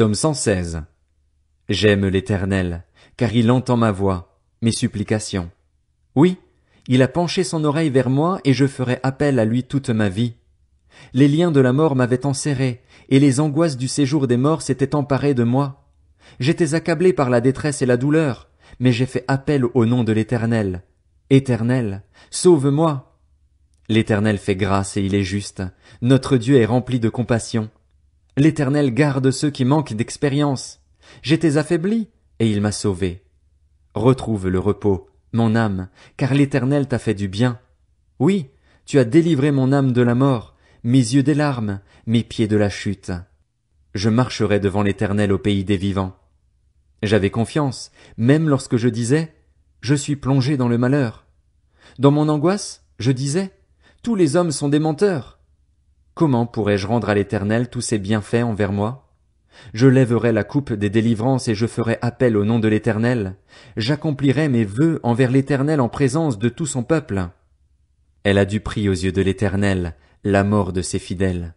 Psaume 116. J'aime l'éternel, car il entend ma voix, mes supplications. Oui, il a penché son oreille vers moi et je ferai appel à lui toute ma vie. Les liens de la mort m'avaient enserré, et les angoisses du séjour des morts s'étaient emparées de moi. J'étais accablé par la détresse et la douleur, mais j'ai fait appel au nom de l'éternel. Éternel, sauve-moi! L'éternel fait grâce et il est juste. Notre Dieu est rempli de compassion. L'Éternel garde ceux qui manquent d'expérience. J'étais affaibli, et il m'a sauvé. Retrouve le repos, mon âme, car l'Éternel t'a fait du bien. Oui, tu as délivré mon âme de la mort, mes yeux des larmes, mes pieds de la chute. Je marcherai devant l'Éternel au pays des vivants. J'avais confiance, même lorsque je disais Je suis plongé dans le malheur. Dans mon angoisse, je disais Tous les hommes sont des menteurs. Comment pourrais-je rendre à l'Éternel tous ses bienfaits envers moi Je lèverai la coupe des délivrances et je ferai appel au nom de l'Éternel. J'accomplirai mes vœux envers l'Éternel en présence de tout son peuple. Elle a dû prix aux yeux de l'Éternel la mort de ses fidèles.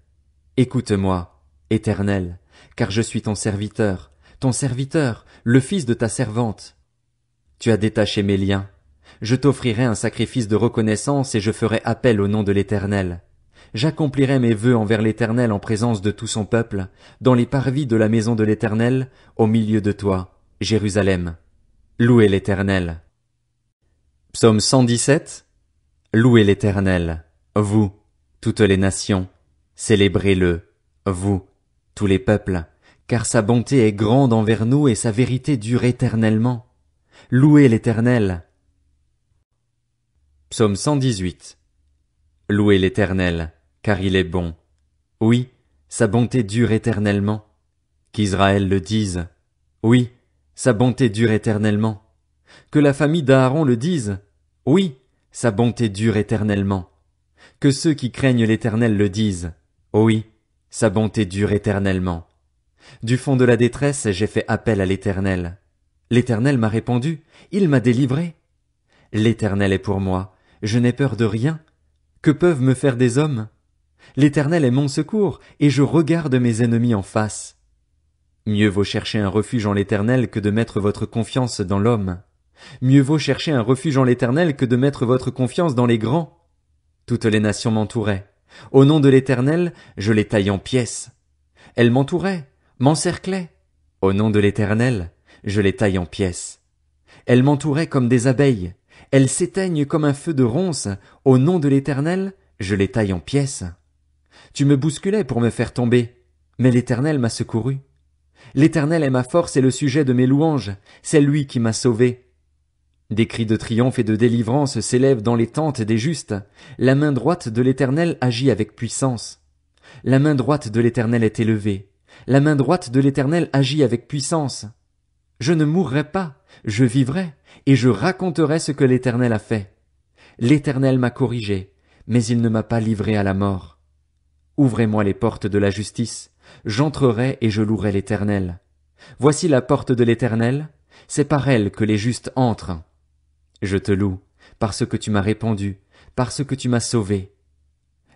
Écoute-moi, Éternel, car je suis ton serviteur, ton serviteur, le fils de ta servante. Tu as détaché mes liens. Je t'offrirai un sacrifice de reconnaissance et je ferai appel au nom de l'Éternel j'accomplirai mes vœux envers l'Éternel en présence de tout son peuple, dans les parvis de la maison de l'Éternel, au milieu de toi, Jérusalem. Louez l'Éternel. Psaume 117. Louez l'Éternel, vous, toutes les nations, célébrez-le, vous, tous les peuples, car sa bonté est grande envers nous et sa vérité dure éternellement. Louez l'Éternel. Psaume 118. Louez l'Éternel, car il est bon. Oui, sa bonté dure éternellement. Qu'Israël le dise. Oui, sa bonté dure éternellement. Que la famille d'Aaron le dise. Oui, sa bonté dure éternellement. Que ceux qui craignent l'Éternel le disent. Oui, sa bonté dure éternellement. Du fond de la détresse, j'ai fait appel à l'Éternel. L'Éternel m'a répondu, il m'a délivré. L'Éternel est pour moi, je n'ai peur de rien. Que peuvent me faire des hommes? L'Éternel est mon secours, et je regarde mes ennemis en face. Mieux vaut chercher un refuge en l'Éternel que de mettre votre confiance dans l'homme. Mieux vaut chercher un refuge en l'Éternel que de mettre votre confiance dans les grands. Toutes les nations m'entouraient. Au nom de l'Éternel, je les taille en pièces. Elles m'entouraient, m'encerclaient. Au nom de l'Éternel, je les taille en pièces. Elles m'entouraient comme des abeilles. Elles s'éteignent comme un feu de ronces. Au nom de l'Éternel, je les taille en pièces. Tu me bousculais pour me faire tomber, mais l'Éternel m'a secouru. L'Éternel est ma force et le sujet de mes louanges, c'est lui qui m'a sauvé. Des cris de triomphe et de délivrance s'élèvent dans les tentes des justes. La main droite de l'Éternel agit avec puissance. La main droite de l'Éternel est élevée. La main droite de l'Éternel agit avec puissance. Je ne mourrai pas, je vivrai, et je raconterai ce que l'Éternel a fait. L'Éternel m'a corrigé, mais il ne m'a pas livré à la mort. Ouvrez-moi les portes de la justice, j'entrerai et je louerai l'Éternel. Voici la porte de l'Éternel, c'est par elle que les justes entrent. Je te loue, parce que tu m'as répandu, parce que tu m'as sauvé.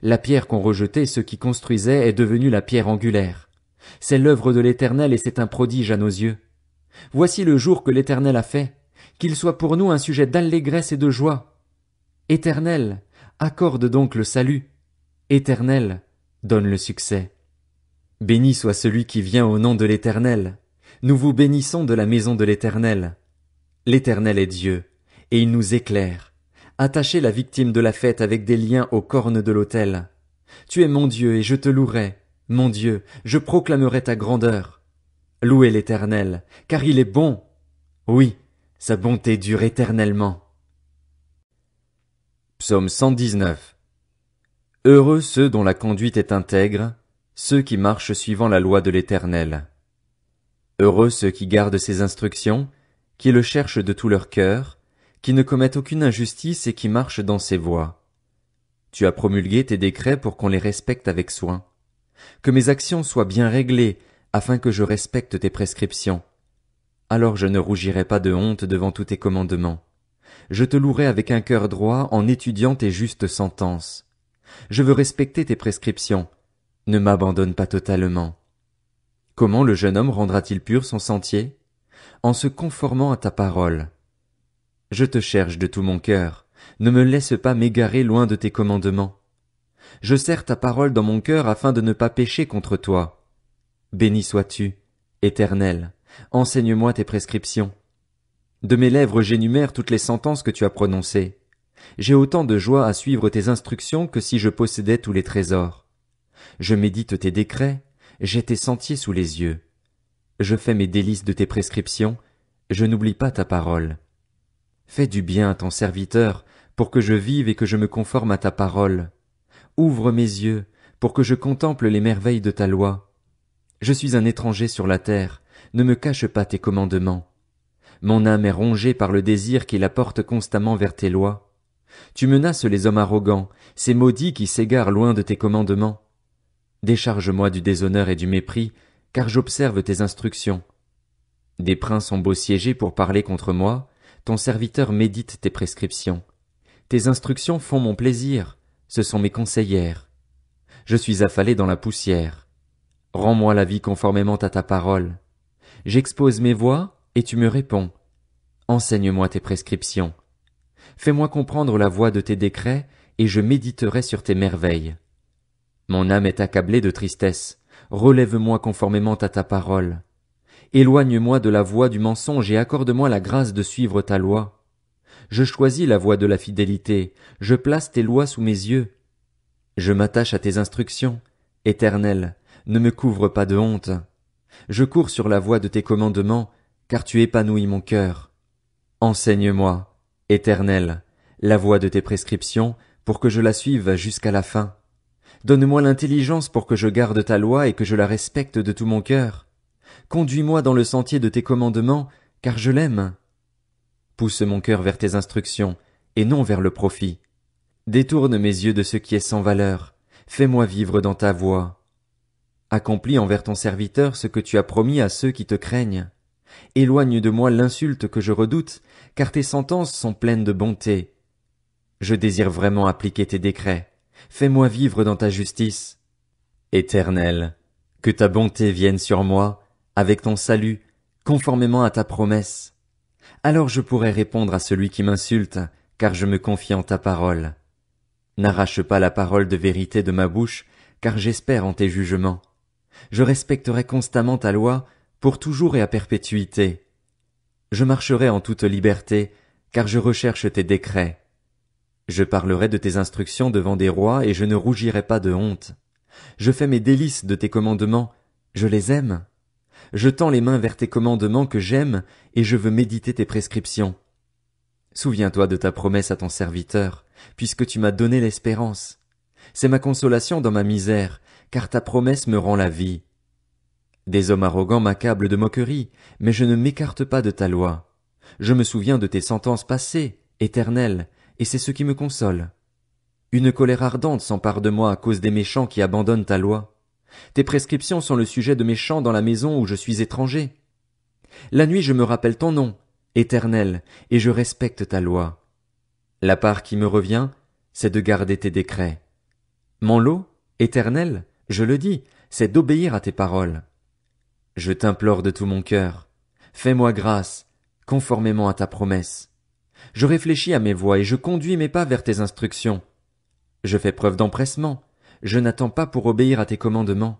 La pierre qu'ont rejetait ceux qui construisaient est devenue la pierre angulaire. C'est l'œuvre de l'Éternel et c'est un prodige à nos yeux. Voici le jour que l'Éternel a fait, qu'il soit pour nous un sujet d'allégresse et de joie. Éternel, accorde donc le salut. Éternel, donne le succès. Béni soit celui qui vient au nom de l'Éternel. Nous vous bénissons de la maison de l'Éternel. L'Éternel est Dieu, et il nous éclaire. Attachez la victime de la fête avec des liens aux cornes de l'autel. Tu es mon Dieu, et je te louerai. Mon Dieu, je proclamerai ta grandeur. Louez l'Éternel, car il est bon. Oui, sa bonté dure éternellement. Psaume 119 Heureux ceux dont la conduite est intègre, ceux qui marchent suivant la loi de l'Éternel. Heureux ceux qui gardent ses instructions, qui le cherchent de tout leur cœur, qui ne commettent aucune injustice et qui marchent dans ses voies. Tu as promulgué tes décrets pour qu'on les respecte avec soin. Que mes actions soient bien réglées, afin que je respecte tes prescriptions. Alors je ne rougirai pas de honte devant tous tes commandements. Je te louerai avec un cœur droit en étudiant tes justes sentences. Je veux respecter tes prescriptions. Ne m'abandonne pas totalement. Comment le jeune homme rendra-t-il pur son sentier? En se conformant à ta parole. Je te cherche de tout mon cœur. Ne me laisse pas m'égarer loin de tes commandements. Je sers ta parole dans mon cœur afin de ne pas pécher contre toi. Béni sois-tu, éternel. Enseigne-moi tes prescriptions. De mes lèvres j'énumère toutes les sentences que tu as prononcées. J'ai autant de joie à suivre tes instructions que si je possédais tous les trésors. Je médite tes décrets, j'ai tes sentiers sous les yeux. Je fais mes délices de tes prescriptions, je n'oublie pas ta parole. Fais du bien à ton serviteur, pour que je vive et que je me conforme à ta parole. Ouvre mes yeux, pour que je contemple les merveilles de ta loi. Je suis un étranger sur la terre, ne me cache pas tes commandements. Mon âme est rongée par le désir qui la porte constamment vers tes lois. Tu menaces les hommes arrogants, ces maudits qui s'égarent loin de tes commandements. Décharge-moi du déshonneur et du mépris, car j'observe tes instructions. Des princes ont beau siéger pour parler contre moi, ton serviteur médite tes prescriptions. Tes instructions font mon plaisir, ce sont mes conseillères. Je suis affalé dans la poussière. Rends-moi la vie conformément à ta parole. J'expose mes voix, et tu me réponds. Enseigne-moi tes prescriptions. Fais-moi comprendre la voie de tes décrets, et je méditerai sur tes merveilles. Mon âme est accablée de tristesse. Relève-moi conformément à ta parole. Éloigne-moi de la voie du mensonge et accorde-moi la grâce de suivre ta loi. Je choisis la voie de la fidélité. Je place tes lois sous mes yeux. Je m'attache à tes instructions. Éternel, ne me couvre pas de honte. Je cours sur la voie de tes commandements, car tu épanouis mon cœur. Enseigne-moi, Éternel, la voie de tes prescriptions, pour que je la suive jusqu'à la fin. Donne-moi l'intelligence pour que je garde ta loi et que je la respecte de tout mon cœur. Conduis-moi dans le sentier de tes commandements, car je l'aime. Pousse mon cœur vers tes instructions, et non vers le profit. Détourne mes yeux de ce qui est sans valeur. Fais-moi vivre dans ta voie. Accomplis envers ton serviteur ce que tu as promis à ceux qui te craignent. Éloigne de moi l'insulte que je redoute, car tes sentences sont pleines de bonté. Je désire vraiment appliquer tes décrets. Fais-moi vivre dans ta justice. Éternel, que ta bonté vienne sur moi, avec ton salut, conformément à ta promesse. Alors je pourrai répondre à celui qui m'insulte, car je me confie en ta parole. N'arrache pas la parole de vérité de ma bouche, car j'espère en tes jugements. Je respecterai constamment ta loi, pour toujours et à perpétuité. Je marcherai en toute liberté, car je recherche tes décrets. Je parlerai de tes instructions devant des rois, et je ne rougirai pas de honte. Je fais mes délices de tes commandements, je les aime. Je tends les mains vers tes commandements que j'aime, et je veux méditer tes prescriptions. Souviens-toi de ta promesse à ton serviteur, puisque tu m'as donné l'espérance. C'est ma consolation dans ma misère, car ta promesse me rend la vie. Des hommes arrogants m'accablent de moqueries, mais je ne m'écarte pas de ta loi. Je me souviens de tes sentences passées, éternelles, et c'est ce qui me console. Une colère ardente s'empare de moi à cause des méchants qui abandonnent ta loi. Tes prescriptions sont le sujet de méchants dans la maison où je suis étranger. La nuit je me rappelle ton nom, éternel, et je respecte ta loi. La part qui me revient, c'est de garder tes décrets. Mon lot, éternel, je le dis, c'est d'obéir à tes paroles. Je t'implore de tout mon cœur. Fais-moi grâce, conformément à ta promesse. Je réfléchis à mes voies et je conduis mes pas vers tes instructions. Je fais preuve d'empressement. Je n'attends pas pour obéir à tes commandements.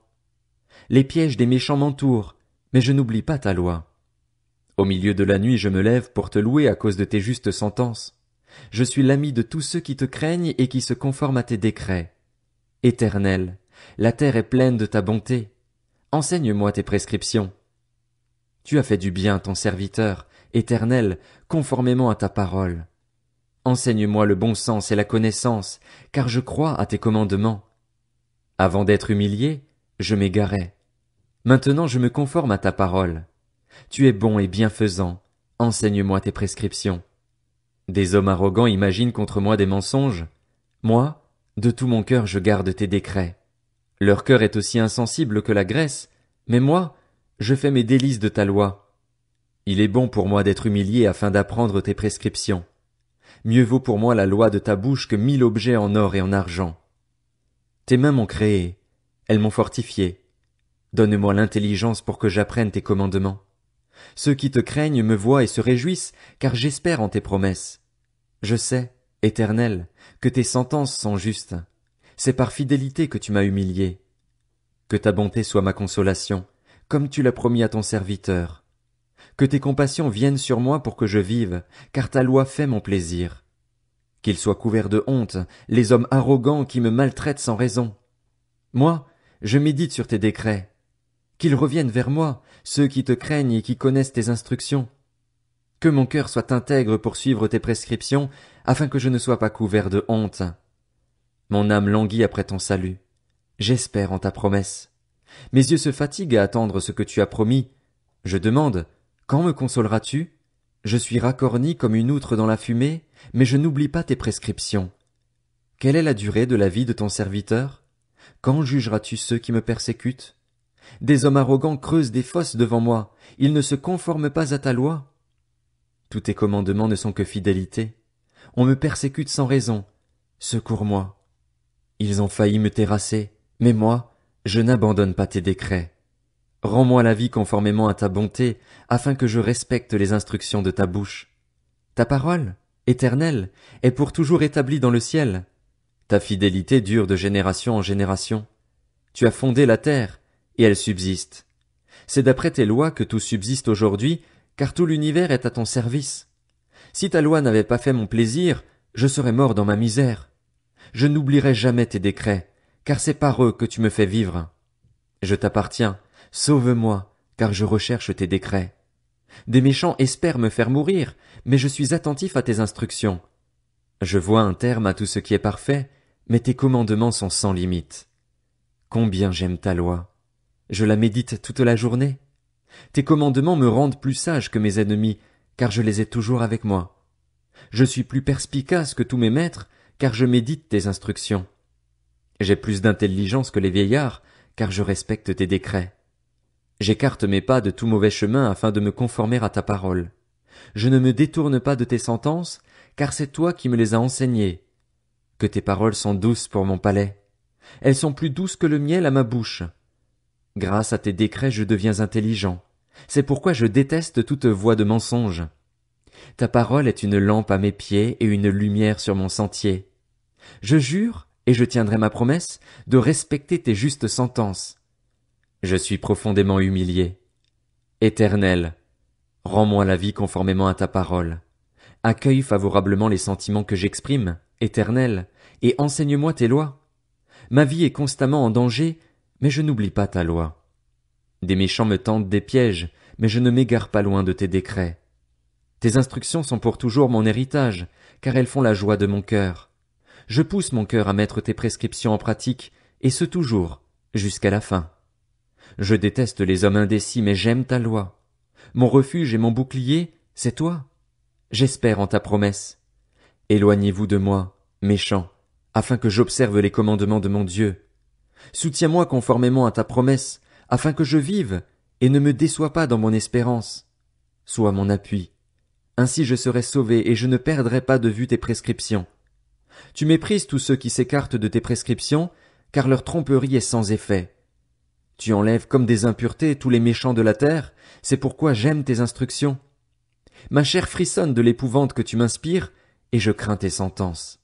Les pièges des méchants m'entourent, mais je n'oublie pas ta loi. Au milieu de la nuit, je me lève pour te louer à cause de tes justes sentences. Je suis l'ami de tous ceux qui te craignent et qui se conforment à tes décrets. Éternel, la terre est pleine de ta bonté. Enseigne-moi tes prescriptions. Tu as fait du bien ton serviteur, éternel, conformément à ta parole. Enseigne-moi le bon sens et la connaissance, car je crois à tes commandements. Avant d'être humilié, je m'égarais. Maintenant je me conforme à ta parole. Tu es bon et bienfaisant, enseigne-moi tes prescriptions. Des hommes arrogants imaginent contre moi des mensonges. Moi, de tout mon cœur je garde tes décrets. Leur cœur est aussi insensible que la graisse, mais moi, je fais mes délices de ta loi. Il est bon pour moi d'être humilié afin d'apprendre tes prescriptions. Mieux vaut pour moi la loi de ta bouche que mille objets en or et en argent. Tes mains m'ont créé, elles m'ont fortifié. Donne-moi l'intelligence pour que j'apprenne tes commandements. Ceux qui te craignent me voient et se réjouissent, car j'espère en tes promesses. Je sais, Éternel, que tes sentences sont justes c'est par fidélité que tu m'as humilié. Que ta bonté soit ma consolation, comme tu l'as promis à ton serviteur. Que tes compassions viennent sur moi pour que je vive, car ta loi fait mon plaisir. Qu'ils soient couverts de honte, les hommes arrogants qui me maltraitent sans raison. Moi, je médite sur tes décrets. Qu'ils reviennent vers moi, ceux qui te craignent et qui connaissent tes instructions. Que mon cœur soit intègre pour suivre tes prescriptions, afin que je ne sois pas couvert de honte. Mon âme languit après ton salut. J'espère en ta promesse. Mes yeux se fatiguent à attendre ce que tu as promis. Je demande, quand me consoleras-tu? Je suis raccorni comme une outre dans la fumée, mais je n'oublie pas tes prescriptions. Quelle est la durée de la vie de ton serviteur? Quand jugeras-tu ceux qui me persécutent? Des hommes arrogants creusent des fosses devant moi, ils ne se conforment pas à ta loi. Tous tes commandements ne sont que fidélité. On me persécute sans raison. Secours-moi. Ils ont failli me terrasser, mais moi, je n'abandonne pas tes décrets. Rends-moi la vie conformément à ta bonté, afin que je respecte les instructions de ta bouche. Ta parole, éternelle, est pour toujours établie dans le ciel. Ta fidélité dure de génération en génération. Tu as fondé la terre, et elle subsiste. C'est d'après tes lois que tout subsiste aujourd'hui, car tout l'univers est à ton service. Si ta loi n'avait pas fait mon plaisir, je serais mort dans ma misère je n'oublierai jamais tes décrets, car c'est par eux que tu me fais vivre. Je t'appartiens, sauve-moi, car je recherche tes décrets. Des méchants espèrent me faire mourir, mais je suis attentif à tes instructions. Je vois un terme à tout ce qui est parfait, mais tes commandements sont sans limite. Combien j'aime ta loi. Je la médite toute la journée. Tes commandements me rendent plus sage que mes ennemis, car je les ai toujours avec moi. Je suis plus perspicace que tous mes maîtres, car je médite tes instructions. J'ai plus d'intelligence que les vieillards, car je respecte tes décrets. J'écarte mes pas de tout mauvais chemin afin de me conformer à ta parole. Je ne me détourne pas de tes sentences, car c'est toi qui me les as enseignées. Que tes paroles sont douces pour mon palais. Elles sont plus douces que le miel à ma bouche. Grâce à tes décrets je deviens intelligent. C'est pourquoi je déteste toute voie de mensonge. Ta parole est une lampe à mes pieds et une lumière sur mon sentier. Je jure, et je tiendrai ma promesse, de respecter tes justes sentences. Je suis profondément humilié. Éternel, rends-moi la vie conformément à ta parole. Accueille favorablement les sentiments que j'exprime, Éternel, et enseigne-moi tes lois. Ma vie est constamment en danger, mais je n'oublie pas ta loi. Des méchants me tentent des pièges, mais je ne m'égare pas loin de tes décrets. Tes instructions sont pour toujours mon héritage, car elles font la joie de mon cœur je pousse mon cœur à mettre tes prescriptions en pratique, et ce toujours, jusqu'à la fin. Je déteste les hommes indécis, mais j'aime ta loi. Mon refuge et mon bouclier, c'est toi. J'espère en ta promesse. Éloignez-vous de moi, méchant, afin que j'observe les commandements de mon Dieu. Soutiens-moi conformément à ta promesse, afin que je vive, et ne me déçois pas dans mon espérance. Sois mon appui. Ainsi je serai sauvé et je ne perdrai pas de vue tes prescriptions. Tu méprises tous ceux qui s'écartent de tes prescriptions, car leur tromperie est sans effet. Tu enlèves comme des impuretés tous les méchants de la terre, c'est pourquoi j'aime tes instructions. Ma chair frissonne de l'épouvante que tu m'inspires, et je crains tes sentences.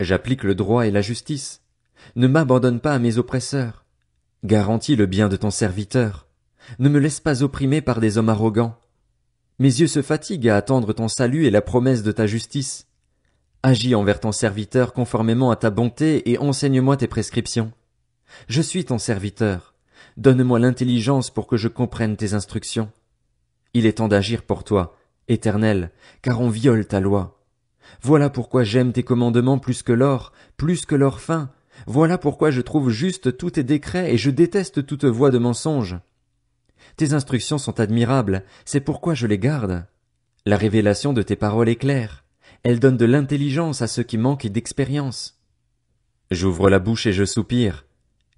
J'applique le droit et la justice. Ne m'abandonne pas à mes oppresseurs. Garantis le bien de ton serviteur. Ne me laisse pas opprimer par des hommes arrogants. Mes yeux se fatiguent à attendre ton salut et la promesse de ta justice. Agis envers ton serviteur conformément à ta bonté et enseigne-moi tes prescriptions. Je suis ton serviteur. Donne-moi l'intelligence pour que je comprenne tes instructions. Il est temps d'agir pour toi, éternel, car on viole ta loi. Voilà pourquoi j'aime tes commandements plus que l'or, plus que leur fin. Voilà pourquoi je trouve juste tous tes décrets et je déteste toute voie de mensonge. Tes instructions sont admirables, c'est pourquoi je les garde. La révélation de tes paroles est claire. Elle donne de l'intelligence à ceux qui manquent d'expérience. J'ouvre la bouche et je soupire,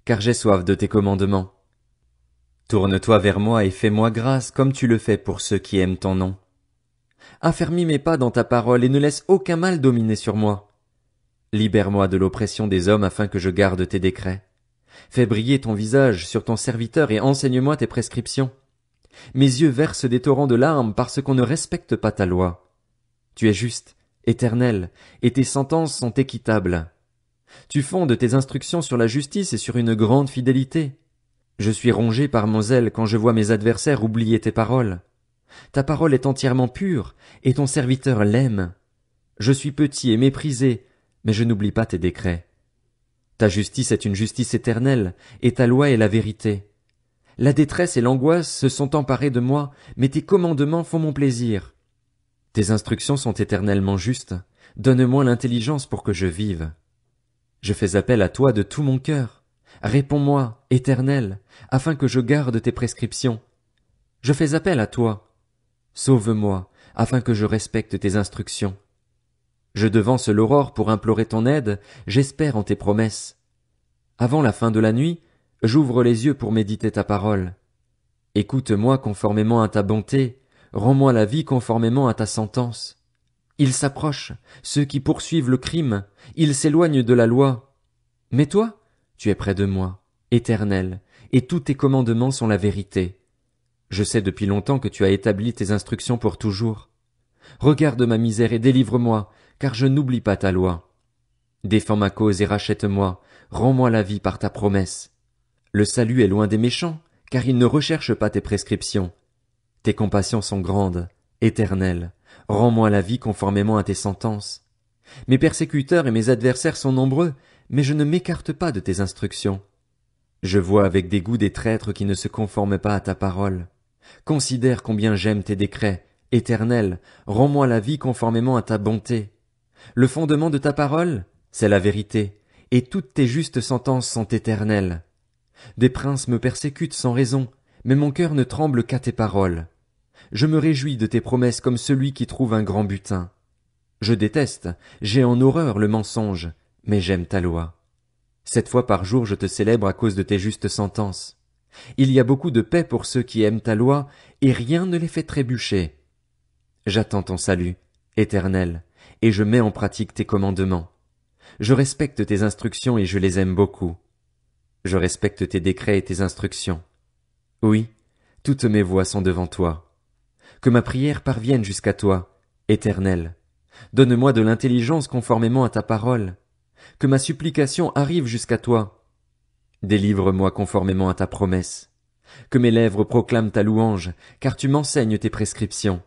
car j'ai soif de tes commandements. Tourne-toi vers moi et fais-moi grâce comme tu le fais pour ceux qui aiment ton nom. Affermis mes pas dans ta parole et ne laisse aucun mal dominer sur moi. Libère-moi de l'oppression des hommes afin que je garde tes décrets. Fais briller ton visage sur ton serviteur et enseigne-moi tes prescriptions. Mes yeux versent des torrents de larmes parce qu'on ne respecte pas ta loi. Tu es juste, Éternel, et tes sentences sont équitables. Tu fondes tes instructions sur la justice et sur une grande fidélité. Je suis rongé par mon zèle quand je vois mes adversaires oublier tes paroles. Ta parole est entièrement pure, et ton serviteur l'aime. Je suis petit et méprisé, mais je n'oublie pas tes décrets. Ta justice est une justice éternelle, et ta loi est la vérité. La détresse et l'angoisse se sont emparées de moi, mais tes commandements font mon plaisir. Tes instructions sont éternellement justes. Donne-moi l'intelligence pour que je vive. Je fais appel à toi de tout mon cœur. Réponds-moi, éternel, afin que je garde tes prescriptions. Je fais appel à toi. Sauve-moi, afin que je respecte tes instructions. Je devance l'aurore pour implorer ton aide, j'espère en tes promesses. Avant la fin de la nuit, j'ouvre les yeux pour méditer ta parole. Écoute-moi conformément à ta bonté, Rends-moi la vie conformément à ta sentence. Ils s'approchent, ceux qui poursuivent le crime, ils s'éloignent de la loi. Mais toi, tu es près de moi, éternel, et tous tes commandements sont la vérité. Je sais depuis longtemps que tu as établi tes instructions pour toujours. Regarde ma misère et délivre-moi, car je n'oublie pas ta loi. Défends ma cause et rachète-moi, rends-moi la vie par ta promesse. Le salut est loin des méchants, car ils ne recherchent pas tes prescriptions. Tes compassions sont grandes, éternelles. Rends-moi la vie conformément à tes sentences. Mes persécuteurs et mes adversaires sont nombreux, mais je ne m'écarte pas de tes instructions. Je vois avec dégoût des traîtres qui ne se conforment pas à ta parole. Considère combien j'aime tes décrets, éternels, rends-moi la vie conformément à ta bonté. Le fondement de ta parole, c'est la vérité, et toutes tes justes sentences sont éternelles. Des princes me persécutent sans raison, mais mon cœur ne tremble qu'à tes paroles. Je me réjouis de tes promesses comme celui qui trouve un grand butin. Je déteste, j'ai en horreur le mensonge, mais j'aime ta loi. Sept fois par jour je te célèbre à cause de tes justes sentences. Il y a beaucoup de paix pour ceux qui aiment ta loi, et rien ne les fait trébucher. J'attends ton salut, éternel, et je mets en pratique tes commandements. Je respecte tes instructions et je les aime beaucoup. Je respecte tes décrets et tes instructions. Oui, toutes mes voix sont devant toi. Que ma prière parvienne jusqu'à toi, Éternel. Donne-moi de l'intelligence conformément à ta parole. Que ma supplication arrive jusqu'à toi. Délivre-moi conformément à ta promesse. Que mes lèvres proclament ta louange, car tu m'enseignes tes prescriptions.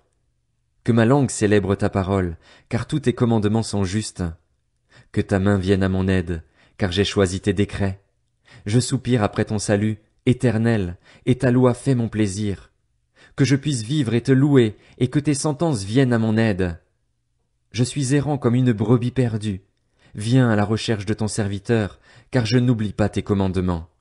Que ma langue célèbre ta parole, car tous tes commandements sont justes. Que ta main vienne à mon aide, car j'ai choisi tes décrets. Je soupire après ton salut, Éternel, et ta loi fait mon plaisir. Que je puisse vivre et te louer, et que tes sentences viennent à mon aide. Je suis errant comme une brebis perdue. Viens à la recherche de ton serviteur, car je n'oublie pas tes commandements.